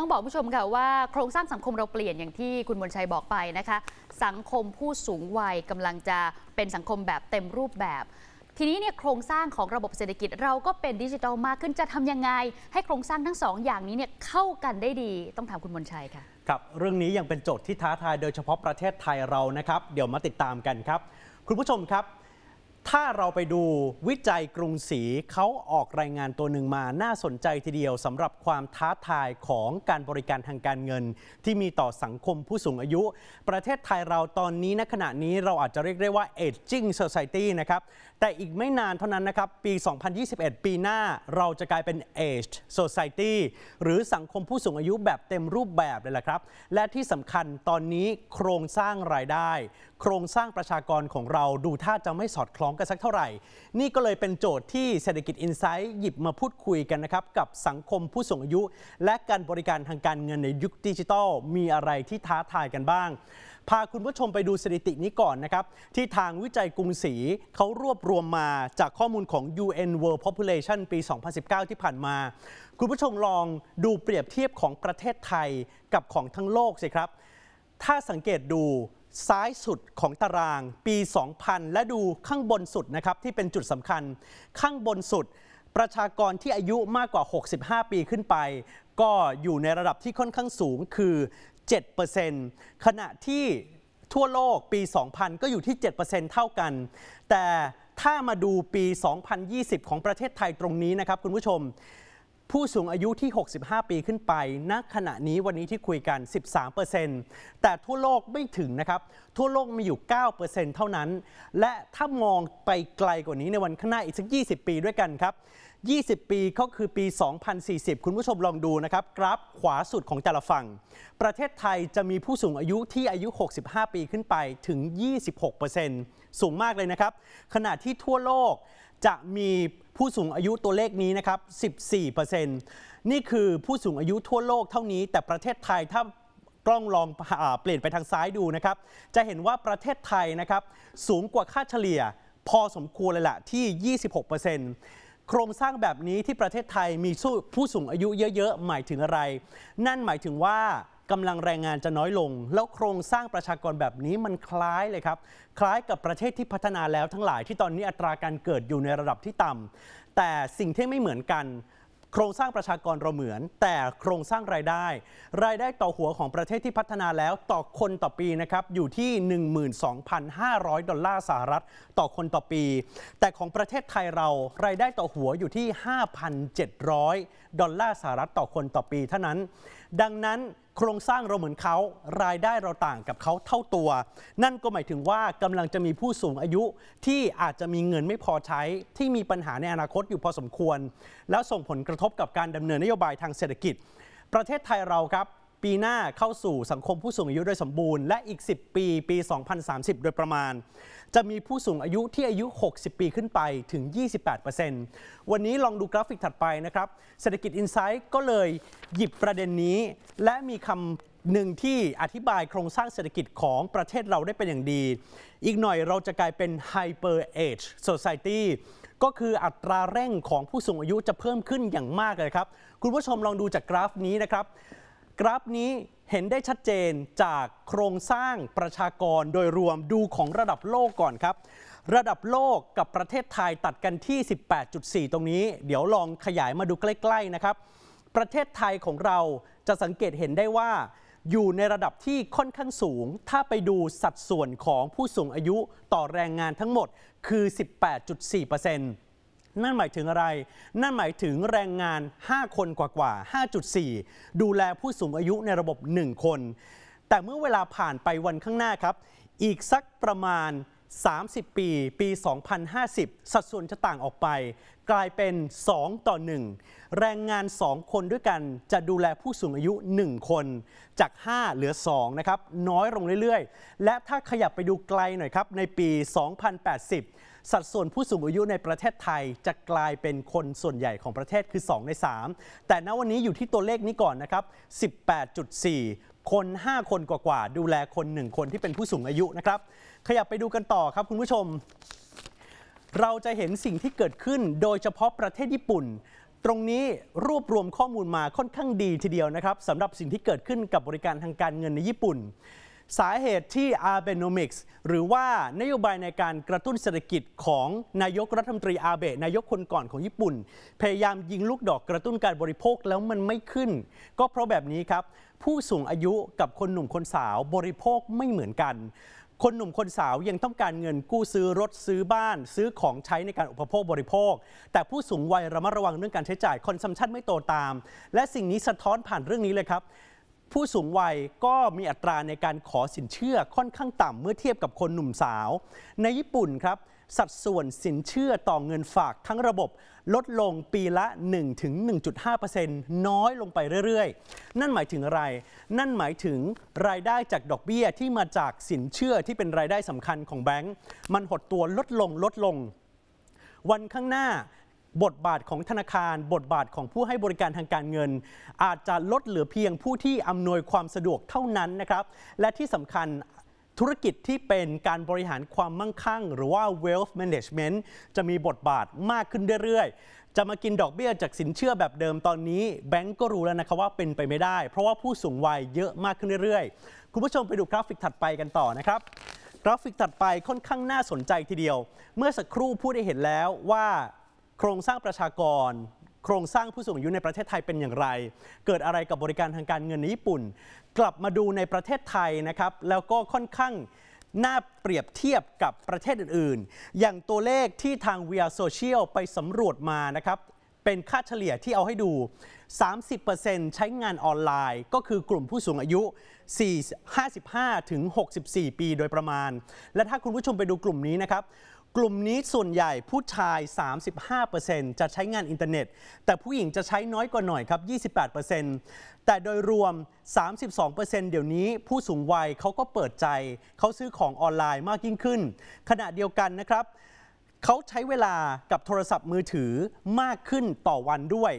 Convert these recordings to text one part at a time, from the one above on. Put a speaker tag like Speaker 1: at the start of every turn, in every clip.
Speaker 1: ต้องบอกผู้ชมค่ะว่าโครงสร้างสังคมเราเปลี่ยนอย่างที่คุณมนชัยบอกไปนะคะสังคมผู้สูงวัยกำลังจะเป็นสังคมแบบเต็มรูปแบบ ทีนี้เนี่ยโครงสร้างของระบบเศรษฐกิจเราก็เป็นดิจิทัลมากขึ้นจะทํำยังไง ให้โครงสร้างทั้งสองอย่างนี้เนี่ยเข้ากันได้ดี ต้องถามคุณมนชัยค่ะครับเรื่องนี้ยังเป็นโจทย์ที่ท้าทาย โดยเฉพาะประเทศไทยเรานะครับ เดี๋ยวมาติดตามกันครับ คุณผู้ชมครับถ้าเราไปดูวิจัยกรุงศรีเขาออกรายงานตัวหนึ่งมาน่าสนใจทีเดียวสำหรับความท้าทาย ของการบริการทางการเงิน ที่มีต่อสังคมผู้สูงอายุ ประเทศไทยเราตอนนี้ณขณะนี้เราอาจจะเรียกได้ว่า aging society นะครับ แต่อีกไม่นานเท่านั้นนะครับ ปี 2021 ปีหน้าเราจะกลายเป็น aged society หรือสังคมผู้สูงอายุแบบเต็มรูปแบบเลยละครับ และที่สำคัญตอนนี้โครงสร้างรายได้ โครงสร้างประชากรของเราดูท่าจะไม่สอดคล้องกันสักเท่าไหร่นี่ก็เลยเป็นโจทย์ที่เศรษฐกิจอินไซต์หยิบมาพูดคุยกันนะครับ กับสังคมผู้สูงอายุ และการบริการทางการเงินในยุคดิจิทัล มีอะไรที่ท้าทายกันบ้าง พาคุณผู้ชมไปดูสถิตินี้ก่อนนะครับ ที่ทางวิจัยกรุงศรีเขารวบรวมมาจากข้อมูลของ UN World Population ปี 2019 ที่ผ่านมา คุณผู้ชมลองดูเปรียบเทียบของประเทศไทยกับของทั้งโลกสิครับถ้าสังเกตดูซ้ายสุดของตารางปี 2000 และดูข้างบนสุดนะครับที่เป็นจุดสำคัญ ข้างบนสุดประชากรที่อายุมากกว่า 65 ปีขึ้นไป ก็อยู่ในระดับที่ค่อนข้างสูงคือ 7%ขณะที่ทั่วโลกปี 2000 ก็อยู่ที่ 7%เท่ากัน แต่ถ้ามาดูปี 2020 ของประเทศไทยตรงนี้นะครับคุณผู้ชมผู้สูงอายุที่ 65 ปีขึ้นไป ณ ขณะนี้วันนี้ที่คุยกัน 13%แต่ทั่วโลกไม่ถึงนะครับ ทั่วโลกมีอยู่ 9%เท่านั้น และถ้ามองไปไกลกว่านี้ในวันข้างหน้าอีกสัก 20 ปีด้วยกันครับ 20 ปีก็คือปี 2040 คุณผู้ชมลองดูนะครับกราฟขวาสุดของแต่ละฝั่ง ประเทศไทยจะมีผู้สูงอายุที่อายุ 65 ปีขึ้นไป ถึง 26%สูงมากเลยนะครับ ขณะที่ทั่วโลกจะมีผู้สูงอายุตัวเลขนี้นะครับ 14%นี่คือผู้สูงอายุทั่วโลกเท่านี้ แต่ประเทศไทยถ้ากล้องลองเปลี่ยนไปทางซ้ายดูนะครับ จะเห็นว่าประเทศไทยนะครับสูงกว่าค่าเฉลี่ยพอสมควรเลยละที่ 26%โครงสร้างแบบนี้ที่ประเทศไทยมีผู้สูงอายุเยอะๆ หมายถึงอะไร นั่นหมายถึงว่ากำลังแรงงานจะน้อยลง แล้วโครงสร้างประชากรแบบนี้มันคล้ายเลยครับ คล้ายกับประเทศที่พัฒนาแล้วทั้งหลายที่ตอนนี้อัตราการเกิดอยู่ในระดับที่ต่ำ แต่สิ่งที่ไม่เหมือนกัน โครงสร้างประชากรเราเหมือน แต่โครงสร้างรายได้ รายได้ต่อหัวของประเทศที่พัฒนาแล้วต่อคนต่อปีนะครับ อยู่ที่ 12,500ดอลลาร์สหรัฐต่อคนต่อปี แต่ของประเทศไทยเรารายได้ต่อหัวอยู่ที่ 5,700ดอลลาร์สหรัฐต่อคนต่อปีเท่านั้น ดังนั้นโครงสร้างเราเหมือนเขารายได้เราต่างกับเขาเท่าตัว นั่นก็หมายถึงว่ากำลังจะมีผู้สูงอายุที่อาจจะมีเงินไม่พอใช้ ที่มีปัญหาในอนาคตอยู่พอสมควร แล้วส่งผลกระทบกับการดำเนินนโยบายทางเศรษฐกิจ ประเทศไทยเราครับปีหน้าเข้าสู่สังคมผู้สูงอายุโดยสมบูรณ์และอีก 10 ปี ปี 2030 โดยประมาณ จะมีผู้สูงอายุที่อายุ 60 ปีขึ้นไป ถึง 28%วันนี้ลองดูกราฟิกถัดไปนะครับ เศรษฐกิจอินไซต์ก็เลยหยิบประเด็นนี้ และมีคำหนึ่งที่อธิบายโครงสร้างเศรษฐกิจของประเทศเราได้เป็นอย่างดี อีกหน่อยเราจะกลายเป็น hyper age society ก็คืออัตราเร่งของผู้สูงอายุจะเพิ่มขึ้นอย่างมากเลยครับคุณผู้ชมลองดูจากกราฟนี้นะครับกราฟนี้เห็นได้ชัดเจนจากโครงสร้างประชากรโดยรวมดูของระดับโลกก่อนครับ ระดับโลกกับประเทศไทยตัดกันที่ 18.4 ตรงนี้ เดี๋ยวลองขยายมาดูใกล้ๆนะครับ ประเทศไทยของเราจะสังเกตเห็นได้ว่า อยู่ในระดับที่ค่อนข้างสูงถ้าไปดูสัดส่วนของผู้สูงอายุต่อแรงงานทั้งหมดคือ18.4%เนั่นหมายถึงอะไร นั่นหมายถึงแรงงาน 5 คนกว่า ๆ 5.4 ดูแลผู้สูงอายุในระบบ 1 คน แต่เมื่อเวลาผ่านไปวันข้างหน้าครับ อีกสักประมาณ 30 ปี ปี 2050 สัดส่วนจะต่างออกไป กลายเป็น 2 ต่อ 1 แรงงาน 2 คนด้วยกันจะดูแลผู้สูงอายุ 1 คนจาก 5 เหลือ 2นะครับน้อยลงเรื่อยๆ และถ้าขยับไปดูไกลหน่อยครับในปี 2080สัดส่วนผู้สูงอายุในประเทศไทยจะกลายเป็นคนส่วนใหญ่ของประเทศคือ 2 ใน 3 แต่ณวันนี้อยู่ที่ตัวเลขนี้ก่อน นะครับ 18.4 คน 5 คนกว่าๆดูแลคน 1 คนที่เป็นผู้สูงอายุนะครับ ขยับไปดูกันต่อครับคุณผู้ชม เราจะเห็นสิ่งที่เกิดขึ้นโดยเฉพาะประเทศญี่ปุ่น ตรงนี้รวบรวมข้อมูลมาค่อนข้างดีทีเดียวนะครับสำหรับสิ่งที่เกิดขึ้นกับบริการทางการเงินในญี่ปุ่นสาเหตุที่อาเบโนมิกส์หรือว่านโยบายในการกระตุ้นเศรษฐกิจของนายกรัฐมนตรีอาเบะนายกคนก่อนของญี่ปุ่น พยายามยิงลูกดอกกระตุ้นการบริโภคแล้วมันไม่ขึ้น ก็เพราะแบบนี้ครับ ผู้สูงอายุกับคนหนุ่มคนสาวบริโภคไม่เหมือนกัน คนหนุ่มคนสาวยังต้องการเงินกู้ซื้อรถซื้อบ้าน ซื้อของใช้ในการอุปโภคบริโภค แต่ผู้สูงวัยระมัดระวังเรื่องการใช้จ่ายคอนซัมชันไม่โตตาม และสิ่งนี้สะท้อนผ่านเรื่องนี้เลยครับผู้สูงวัยก็มีอัตราในการขอสินเชื่อค่อนข้างต่ำเมื่อเทียบกับคนหนุ่มสาว ในญี่ปุ่นครับ สัดส่วนสินเชื่อต่อเงินฝากทั้งระบบลดลงปีละ1-1.5%น้อยลงไปเรื่อยๆ นั่นหมายถึงอะไร นั่นหมายถึงรายได้จากดอกเบี้ยที่มาจากสินเชื่อที่เป็นรายได้สำคัญของแบงก์มันหดตัวลดลงลดลง วันข้างหน้าบทบาทของธนาคาร บทบาทของผู้ให้บริการทางการเงิน อาจจะลดเหลือเพียงผู้ที่อำนวยความสะดวกเท่านั้นนะครับ และที่สำคัญธุรกิจที่เป็นการบริหารความมั่งคั่ง หรือว่า wealth management จะมีบทบาทมากขึ้นเรื่อยๆ จะมากินดอกเบี้ยจากสินเชื่อแบบเดิมตอนนี้ แบงก์ก็รู้แล้วนะครับว่าเป็นไปไม่ได้ เพราะว่าผู้สูงวัยเยอะมากขึ้นเรื่อยๆคุณผู้ชมไปดูกราฟิกถัดไปกันต่อนะครับ กราฟิกถัดไปค่อนข้างน่าสนใจทีเดียว เมื่อสักครู่ผู้ได้เห็นแล้วว่าโครงสร้างประชากร โครงสร้างผู้สูงอายุในประเทศไทยเป็นอย่างไร เกิดอะไรกับบริการทางการเงินในญี่ปุ่น กลับมาดูในประเทศไทยนะครับ แล้วก็ค่อนข้างน่าเปรียบเทียบกับประเทศอื่นๆ อย่างตัวเลขที่ทาง v a Social ไปสำรวจมานะครับ เป็นค่าเฉลี่ยที่เอาให้ดู 30%ใช้งานออนไลน์ ก็คือกลุ่มผู้สูงอายุ4 55ถึง64 ปี โดยประมาณ และถ้าคุณผู้ชมไปดูกลุ่มนี้นะครับกลุ่มนี้ส่วนใหญ่ผู้ชาย 35%จะใช้งานอินเทอร์เน็ต แต่ผู้หญิงจะใช้น้อยกว่าหน่อยครับ28%แต่โดยรวม 32%เดี๋ยวนี้ผู้สูงวัยเขาก็เปิดใจ เขาซื้อของออนไลน์มากยิ่งขึ้น ขณะเดียวกันนะครับเขาใช้เวลากับโทรศัพท์มือถือมากขึ้นต่อวันด้วย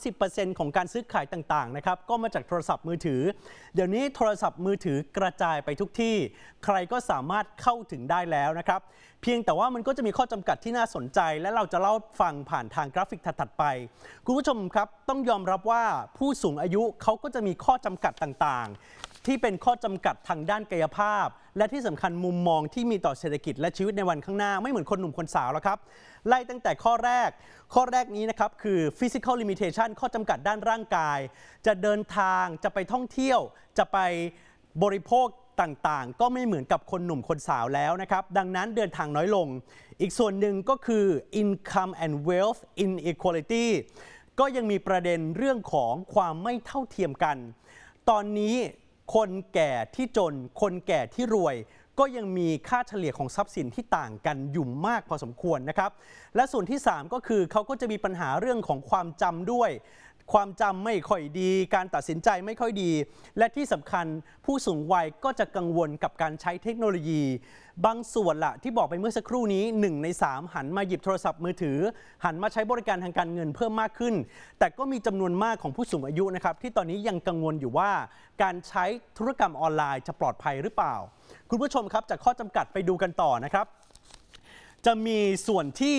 Speaker 1: 30%ของการซื้อขายต่างๆนะครับ ก็มาจากโทรศัพท์มือถือ เดี๋ยวนี้โทรศัพท์มือถือกระจายไปทุกที่ ใครก็สามารถเข้าถึงได้แล้วนะครับ เพียงแต่ว่ามันก็จะมีข้อจำกัดที่น่าสนใจ และเราจะเล่าฟังผ่านทางกราฟิกถัดไป คุณผู้ชมครับต้องยอมรับว่าผู้สูงอายุเขาก็จะมีข้อจำกัดต่างที่เป็นข้อจำกัดทางด้านกายภาพ และที่สำคัญมุมมองที่มีต่อเศรษฐกิจและชีวิตในวันข้างหน้าไม่เหมือนคนหนุ่มคนสาวแล้วครับ ไล่ตั้งแต่ข้อแรก ข้อแรกนี้นะครับ คือ physical limitation ข้อจำกัดด้านร่างกาย จะเดินทางจะไปท่องเที่ยวจะไปบริโภคต่างๆ ก็ไม่เหมือนกับคนหนุ่มคนสาวแล้วนะครับ ดังนั้นเดินทางน้อยลง อีกส่วนหนึ่งก็คือ income and wealth inequality ก็ยังมีประเด็นเรื่องของความไม่เท่าเทียมกัน ตอนนี้คนแก่ที่จน คนแก่ที่รวย ก็ยังมีค่าเฉลี่ยของทรัพย์สินที่ต่างกันอยู่มากพอสมควรนะครับ และส่วนที่ 3 ก็คือเขาก็จะมีปัญหาเรื่องของความจำด้วยความจำไม่ค่อยดี การตัดสินใจไม่ค่อยดี และที่สำคัญผู้สูงวัยก็จะกังวลกับการใช้เทคโนโลยี บางส่วนละที่บอกไปเมื่อสักครู่นี้ 1 ใน 3 หันมาหยิบโทรศัพท์มือถือ หันมาใช้บริการทางการเงินเพิ่มมากขึ้น แต่ก็มีจำนวนมากของผู้สูงอายุนะครับ ที่ตอนนี้ยังกังวลอยู่ว่า การใช้ธุรกรรมออนไลน์จะปลอดภัยหรือเปล่า คุณผู้ชมครับจากข้อจำกัดไปดูกันต่อนะครับ จะมีส่วนที่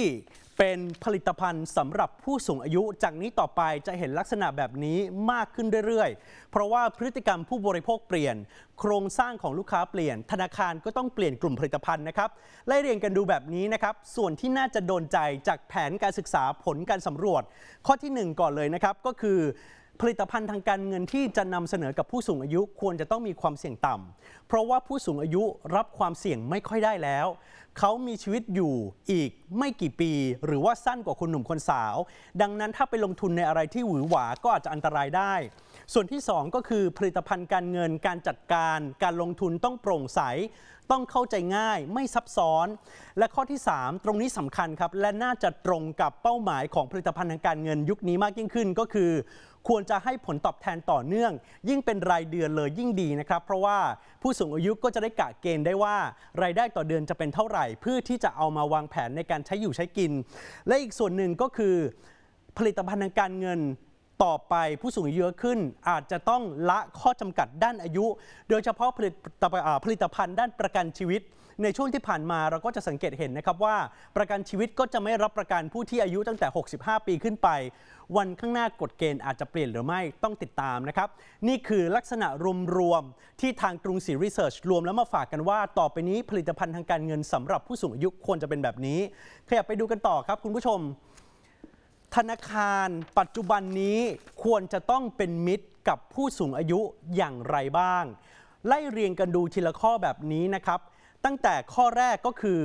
Speaker 1: เป็นผลิตภัณฑ์สำหรับผู้สูงอายุ จากนี้ต่อไปจะเห็นลักษณะแบบนี้มากขึ้นเรื่อยๆ เพราะว่าพฤติกรรมผู้บริโภคเปลี่ยน โครงสร้างของลูกค้าเปลี่ยน ธนาคารก็ต้องเปลี่ยนกลุ่มผลิตภัณฑ์นะครับไล่เรียงกันดูแบบนี้นะครับส่วนที่น่าจะโดนใจจากแผนการศึกษาผลการสำรวจ ข้อที่ 1 ก่อนเลยนะครับก็คือผลิตภัณฑ์ทางการเงินที่จะนำเสนอกับผู้สูงอายุควรจะต้องมีความเสี่ยงต่ำเพราะว่าผู้สูงอายุรับความเสี่ยงไม่ค่อยได้แล้ว เขามีชีวิตอยู่อีกไม่กี่ปีหรือว่าสั้นกว่าคนหนุ่มคนสาว ดังนั้นถ้าไปลงทุนในอะไรที่หวือหวาก็อาจจะอันตรายได้ ส่วนที่ 2 ก็คือ ผลิตภัณฑ์การเงินการจัดการ การลงทุนต้องโปร่งใสต้องเข้าใจง่ายไม่ซับซ้อน และข้อที่ 3 ตรงนี้สำคัญครับ และน่าจะตรงกับเป้าหมายของผลิตภัณฑ์ทางการเงินยุคนี้มากยิ่งขึ้น ก็คือควรจะให้ผลตอบแทนต่อเนื่อง ยิ่งเป็นรายเดือนเลยยิ่งดีนะครับ เพราะว่าผู้สูงอายุก็จะได้กะเกณฑ์ได้ว่า รายได้ต่อเดือนจะเป็นเท่าไหร่ เพื่อที่จะเอามาวางแผนในการใช้อยู่ใช้กิน และอีกส่วนหนึ่งก็คือ ผลิตภัณฑ์ทางการเงินต่อไปผู้สูงอายุเยอะขึ้น อาจจะต้องละข้อจำกัดด้านอายุ โดยเฉพาะผลิตผลิตภัณฑ์ด้านประกันชีวิต ในช่วงที่ผ่านมาเราก็จะสังเกตเห็นนะครับว่าประกันชีวิตก็จะไม่รับประกันผู้ที่อายุตั้งแต่ 65 ปีขึ้นไป วันข้างหน้ากฎเกณฑ์อาจจะเปลี่ยนหรือไม่ต้องติดตามนะครับนี่คือลักษณะรวมๆที่ทางกรุงศรีรีเสิร์ชรวมแล้วมาฝากกันว่า ต่อไปนี้ผลิตภัณฑ์ทางการเงินสำหรับผู้สูงอายุควรจะเป็นแบบนี้ขยับไปดูกันต่อครับ คุณผู้ชมธนาคารปัจจุบันนี้ควรจะต้องเป็นมิตรกับผู้สูงอายุอย่างไรบ้าง ไล่เรียงกันดูทีละข้อแบบนี้นะครับ ตั้งแต่ข้อแรกก็คือ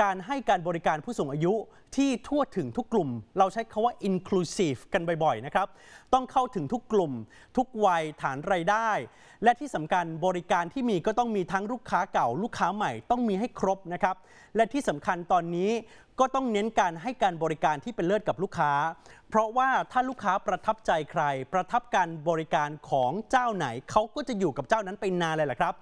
Speaker 1: การให้การบริการผู้สูงอายุ ที่ทั่วถึงทุกกลุ่ม เราใช้คาว่า inclusive กันบ่อยๆ นะครับ ต้องเข้าถึงทุกกลุ่มทุกวัยฐานไรายได้ และที่สำคัญบริการที่มีก็ต้องมีทั้งลูกค้าเก่าลูกค้าใหม่ต้องมีให้ครบนะครับ และที่สำคัญตอนนี้ก็ต้องเน้นการให้การบริการที่เป็นเลิศกับลูกค้า เพราะว่าถ้าลูกค้าประทับใจใคร ประทับการบริการของเจ้าไหนเขาก็จะอยู่กับเจ้านั้นไปนานเลยแหละครับ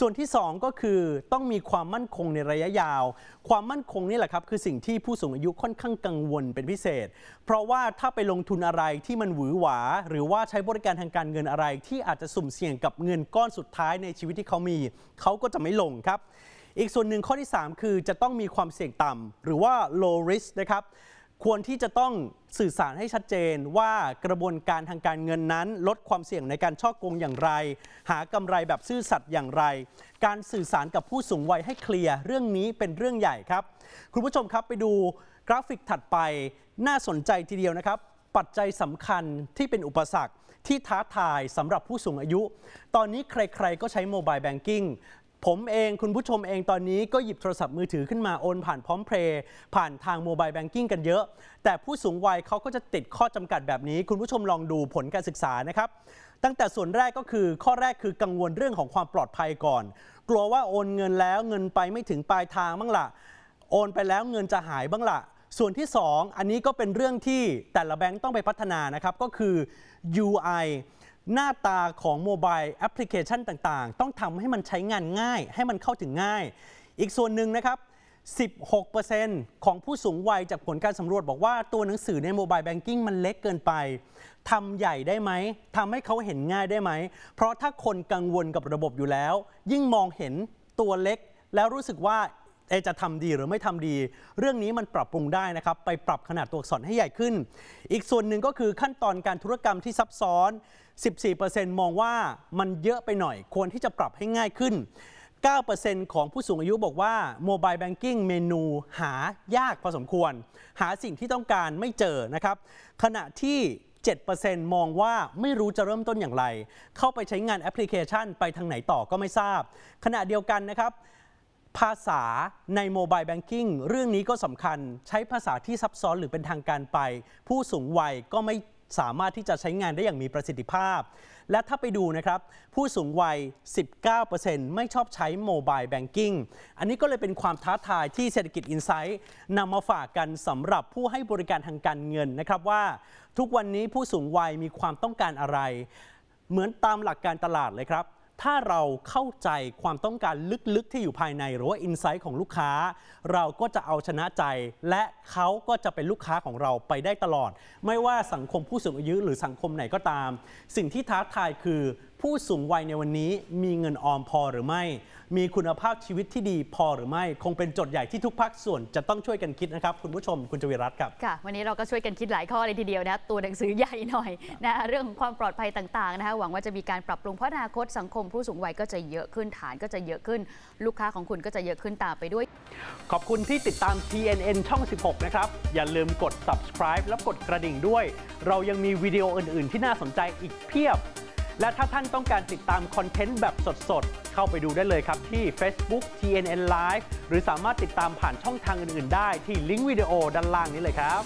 Speaker 1: ส่วนที่ 2 ก็คือต้องมีความมั่นคงในระยะยาว ความมั่นคงนี่แหละครับคือสิ่งที่ผู้สูงอายุค่อนข้างกังวลเป็นพิเศษ เพราะว่าถ้าไปลงทุนอะไรที่มันหวือหวา หรือว่าใช้บริการทางการเงินอะไรที่อาจจะสุ่มเสี่ยงกับเงินก้อนสุดท้ายในชีวิตที่เขามี เขาก็จะไม่ลงครับ อีกส่วนหนึ่งข้อที่ 3 คือจะต้องมีความเสี่ยงต่ำหรือว่า low risk นะครับควรที่จะต้องสื่อสารให้ชัดเจนว่ากระบวนการทางการเงินนั้น ลดความเสี่ยงในการช่อกงอย่างไร หากำไรแบบซื่อสัตย์อย่างไร การสื่อสารกับผู้สูงวัยให้เคลียร์เรื่องนี้เป็นเรื่องใหญ่ครับ คุณผู้ชมครับไปดูกราฟิกถัดไป น่าสนใจทีเดียวนะครับ ปัจจัยสำคัญที่เป็นอุปสรรคที่ท้าทายสำหรับผู้สูงอายุ ตอนนี้ใครๆ ก็ใช้โมบายแบงกิ้งผมเองคุณผู้ชมเองตอนนี้ก็หยิบโทรศัพท์มือถือขึ้นมา โอนผ่านพร้อมเพย์ ผ่านทางโมบายแบงกิ้งกันเยอะ แต่ผู้สูงวัยเขาก็จะติดข้อจำกัดแบบนี้ คุณผู้ชมลองดูผลการศึกษานะครับ ตั้งแต่ส่วนแรกก็คือข้อแรกคือกังวลเรื่องของความปลอดภัยก่อน กลัวว่าโอนเงินแล้วเงินไปไม่ถึงปลายทางบ้างละ่ะโอนไปแล้วเงินจะหายบ้างละ่ะส่วนที่ 2 อันนี้ก็เป็นเรื่องที่แต่ละแบงก์ต้องไปพัฒนานะครับก็คือ UI หน้าตาของโมบายแอปพลิเคชันต่างๆ ต้องทำให้มันใช้งานง่ายให้มันเข้าถึงง่าย อีกส่วนหนึ่งนะครับ 16%ของผู้สูงวัยจากผลการสำรวจบอกว่าตัวหนังสือในโมบายแบงกิ้งมันเล็กเกินไปทำใหญ่ได้ไหมทำให้เขาเห็นง่ายได้ไหม เพราะถ้าคนกังวลกับระบบอยู่แล้ว ยิ่งมองเห็นตัวเล็กแล้วรู้สึกว่าจะทำดีหรือไม่ทำดี เรื่องนี้มันปรับปรุงได้นะครับ ไปปรับขนาดตัวอักษรให้ใหญ่ขึ้น อีกส่วนหนึ่งก็คือขั้นตอนการธุรกรรมที่ซับซ้อน 14%มองว่ามันเยอะไปหน่อยควรที่จะปรับให้ง่ายขึ้น 9%ของผู้สูงอายุบอกว่าโมบายแบงกิ้งเมนู หายากพอสมควร หาสิ่งที่ต้องการไม่เจอนะครับ ขณะที่ 7%มองว่าไม่รู้จะเริ่มต้นอย่างไร เข้าไปใช้งานแอปพลิเคชันไปทางไหนต่อก็ไม่ทราบ ขณะเดียวกันนะครับภาษาในโมบายแบงกิ้งเรื่องนี้ก็สำคัญใช้ภาษาที่ซับซ้อนหรือเป็นทางการไป ผู้สูงวัยก็ไม่สามารถที่จะใช้งานได้อย่างมีประสิทธิภาพ และถ้าไปดูนะครับ ผู้สูงวัย 19%ไม่ชอบใช้โมบายแบงกิ้งอันนี้ก็เลยเป็นความท้าทายที่เศรษฐกิจอินไซต์นำมาฝากกันสำหรับผู้ให้บริการทางการเงินนะครับว่าทุกวันนี้ผู้สูงวัยมีความต้องการอะไร เหมือนตามหลักการตลาดเลยครับถ้าเราเข้าใจความต้องการลึก ๆ ที่อยู่ภายใน หรือว่าอินไซต์ของลูกค้า เราก็จะเอาชนะใจ และเขาก็จะเป็นลูกค้าของเราไปได้ตลอด ไม่ว่าสังคมผู้สูงอายุหรือสังคมไหนก็ตาม สิ่งที่ท้าทายคือผู้สูงวัยในวันนี้มีเงินออมพอหรือไม่ มีคุณภาพชีวิตที่ดีพอหรือไม่ คงเป็นโจทย์ใหญ่ที่ทุกภาคส่วนจะต้องช่วยกันคิดนะครับคุณผู้ชมคุณจวีรัตครับ ค่ะวันนี้เราก็ช่วยกันคิดหลายข้อเลยทีเดียวนะตัวหนังสือใหญ่หน่อยนะเรื่องของความปลอดภัยต่างๆนะคะหวังว่าจะมีการปรับปรุงเพราะอนาคตสังคม ผู้สูงวัยก็จะเยอะขึ้นฐานก็จะเยอะขึ้น ลูกค้าของคุณก็จะเยอะขึ้นตามไปด้วย ขอบคุณที่ติดตาม TNN ช่อง 16นะครับอย่าลืมกด subscribe และกดกระดิ่งด้วย เรายังมีวิดีโออื่น ๆ ที่น่าสนใจอีกเพียบและถ้าท่านต้องการติดตามคอนเทนต์แบบสดๆ เข้าไปดูได้เลยครับที่ Facebook TNN Live หรือสามารถติดตามผ่านช่องทางอื่นๆได้ที่ลิงก์วิดีโอด้านล่างนี้เลยครับ